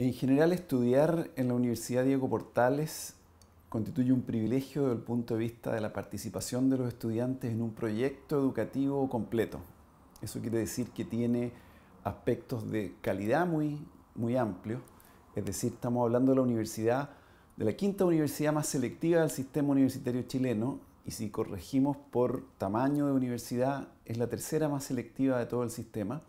En general, estudiar en la Universidad Diego Portales constituye un privilegio desde el punto de vista de la participación de los estudiantes en un proyecto educativo completo. Eso quiere decir que tiene aspectos de calidad muy, muy amplios, es decir, estamos hablando de la universidad, de la quinta universidad más selectiva del sistema universitario chileno, y si corregimos por tamaño de universidad, es la tercera más selectiva de todo el sistema.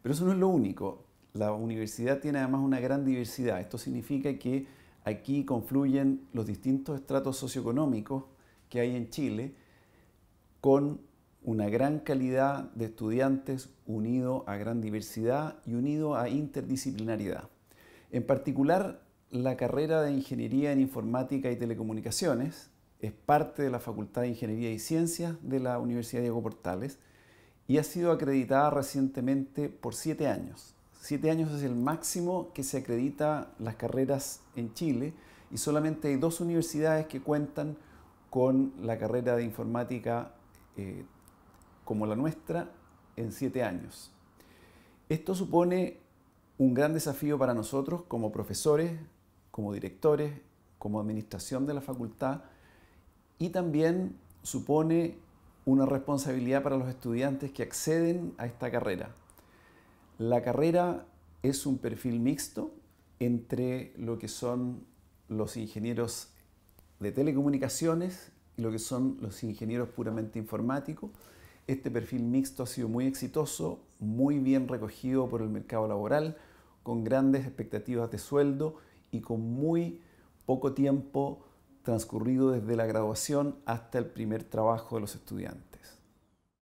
Pero eso no es lo único. La universidad tiene además una gran diversidad. Esto significa que aquí confluyen los distintos estratos socioeconómicos que hay en Chile con una gran calidad de estudiantes unido a gran diversidad y unido a interdisciplinaridad. En particular, la carrera de Ingeniería en Informática y Telecomunicaciones es parte de la Facultad de Ingeniería y Ciencias de la Universidad Diego Portales y ha sido acreditada recientemente por siete años Siete años es el máximo que se acredita las carreras en Chile y solamente hay dos universidades que cuentan con la carrera de informática eh, como la nuestra en siete años. Esto supone un gran desafío para nosotros como profesores, como directores, como administración de la facultad y también supone una responsabilidad para los estudiantes que acceden a esta carrera. La carrera es un perfil mixto entre lo que son los ingenieros de telecomunicaciones y lo que son los ingenieros puramente informáticos. Este perfil mixto ha sido muy exitoso, muy bien recogido por el mercado laboral, con grandes expectativas de sueldo y con muy poco tiempo transcurrido desde la graduación hasta el primer trabajo de los estudiantes.